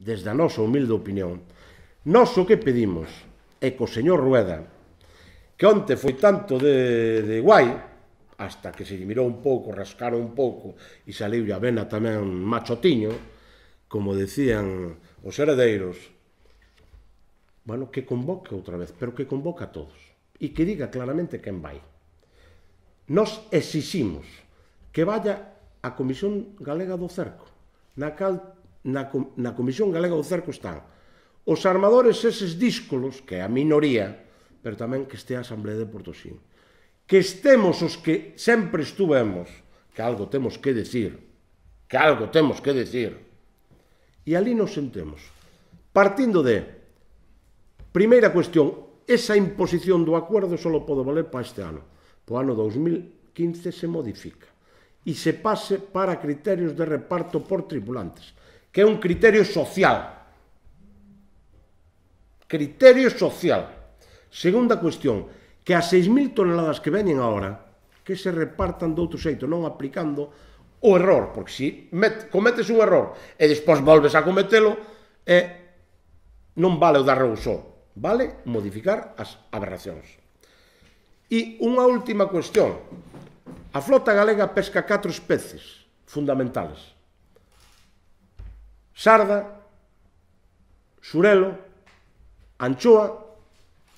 desde a nosa humilde opinión, nós o que pedimos é que o señor Rueda, que onte foi tanto de, de guai, hasta que se mirou un pouco, rascaron un pouco, e saliu a vena tamén machotiño, como decían os heredeiros, bueno, que convoque outra vez, pero que convoque a todos, e que diga claramente quen vai. Nos exiximos que vaya a Comisión Galega do Cerco, na cal na, na Comisión Galega do Cerco están os armadores eses díscolos, que é a minoría, pero tamén que este a Asamblea de Portosín. Que estemos os que sempre estuvemos, que algo temos que decir, que algo temos que decir. E ali nos sentemos. Partindo de, primeira cuestión, esa imposición do acuerdo só pode valer para este ano. Po ano 2015 se modifica e se pase para criterios de reparto por tripulantes que é un criterio social. Criterio social. Segunda cuestión, que as 6.000 toneladas que veñen agora, que se repartan de outro xeito, non aplicando o error, porque se met, cometes un error e despois volves a cometelo, é, non vale o dar só, vale modificar as aberracións. E unha última cuestión, A flota galega pesca catro especies fundamentales sarda, xurelo, anchoa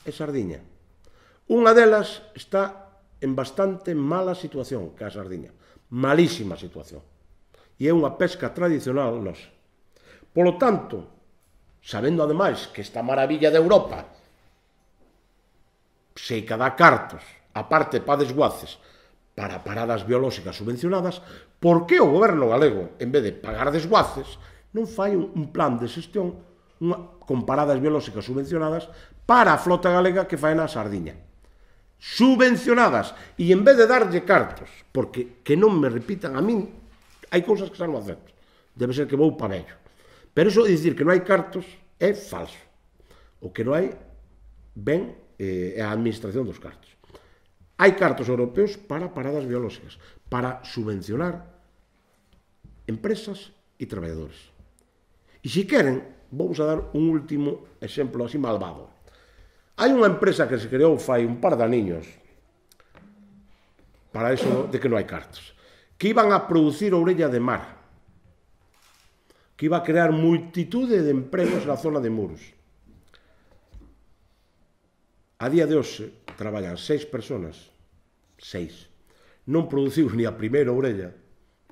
e sardiña. Unha delas está en bastante mala situación que a sardiña, malísima situación. E é unha pesca tradicional nosa. Polo tanto, sabendo ademais que esta maravilla de Europa se cada cartos, aparte pa desguaces, para paradas biolóxicas subvencionadas, por que o goberno galego, en vez de pagar desguaces, non fai un, un plan de xestión unha, con paradas biolóxicas subvencionadas para a flota galega que fai na Sardiña. Subvencionadas. E en vez de darlle cartos, porque que non me repitan a min, hai cousas que xa non acepto. Debe ser que vou para ello. Pero iso de dicir que non hai cartos é falso. O que non hai ben eh, é a administración dos cartos. Hai cartos europeos para paradas biolóxicas, para subvencionar empresas e traballadores. E se queren, vamos a dar un último exemplo así malvado. Hai unha empresa que se creou fai un par de aniños para eso de que non hai cartos que iban a producir orella de mar que iba a crear multitude de empregos na zona de Muros. A día de hoxe traballan seis personas, seis. Non produciu ni a primeira orella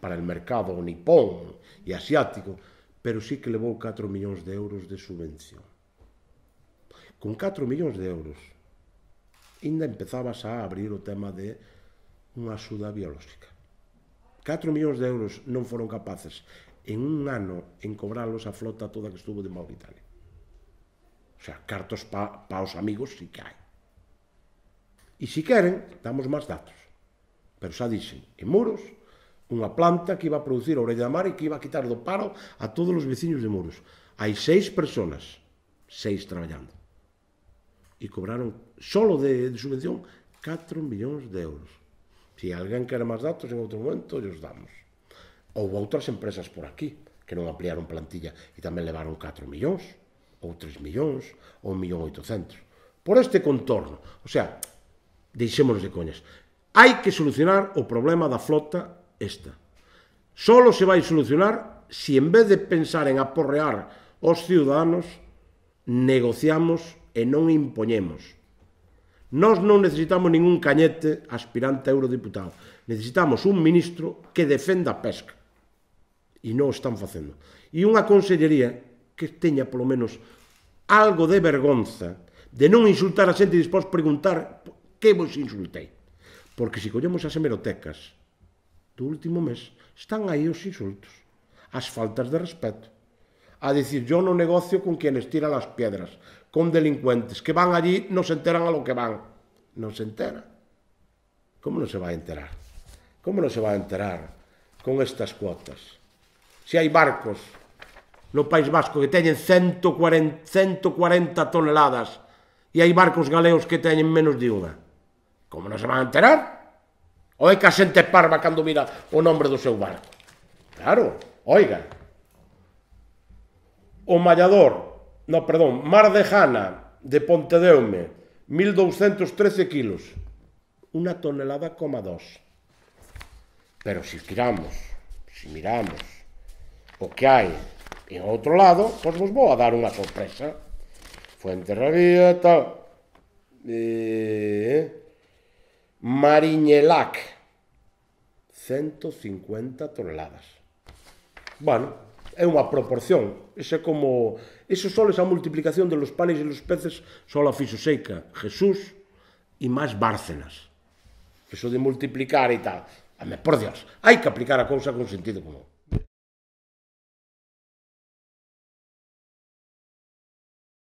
para el mercado nipón e asiático, pero sí que levou 4 millóns de euros de subvención. Con 4 millóns de euros, ainda empezabas a abrir o tema de unha axuda biolóxica. 4 millóns de euros non foron capaces en un ano en cobrarlos a flota toda que estuvo de Mauritania. O sea, cartos pa, pa os amigos si que hai. E se si queren, damos máis datos. Pero xa dixen, en muros unha planta que iba a producir a orella de mar e que iba a quitar do paro a todos os veciños de Muros. Hai seis personas, seis traballando. E cobraron solo de, de subvención 4 millóns de euros. Se alguén quere máis datos en outro momento, os damos. Ou outras empresas por aquí que non ampliaron plantilla e tamén levaron 4 millóns, ou 3 millóns, ou 1 millón 800. Por este contorno, o sea, deixémonos de coñas. Hai que solucionar o problema da flota esta. Solo se vai solucionar se si en vez de pensar en aporrear os ciudadanos, negociamos e non impoñemos. Nós non necesitamos ningún cañete aspirante a eurodiputado. Necesitamos un ministro que defenda a pesca. E non o están facendo. E unha consellería que teña polo menos algo de vergonza de non insultar a xente e dispós preguntar que vos insultei. Porque se collemos as hemerotecas, do último mes están aí os insultos, as faltas de respeto, a dicir yo no negocio con quienes tiran as piedras, con delincuentes que van allí non se enteran a lo que van. Non se entera. Como non se vai a enterar? Como non se vai a enterar con estas cuotas? Se hai barcos no País Vasco que teñen 140, 140 toneladas e hai barcos galeos que teñen menos de unha. Como non se van a enterar? Oi que a xente parva cando mira o nombre do seu barco? Claro, oiga. O mallador, no, perdón, Mar de Jana, de Pontedeume, 1213 kilos. Una tonelada coma dos. Pero se tiramos, se miramos o que hai en outro lado, pois vos vou a dar unha sorpresa. Fuente Rabía, tal. Eh, Mariñelac, 150 toneladas. Bueno, é unha proporción. Ese como... Eso só esa multiplicación de los panes e los peces só a fixo Seica, Jesús e máis Bárcenas. Eso de multiplicar e tal. Ame, por Dios, hai que aplicar a cousa con sentido común.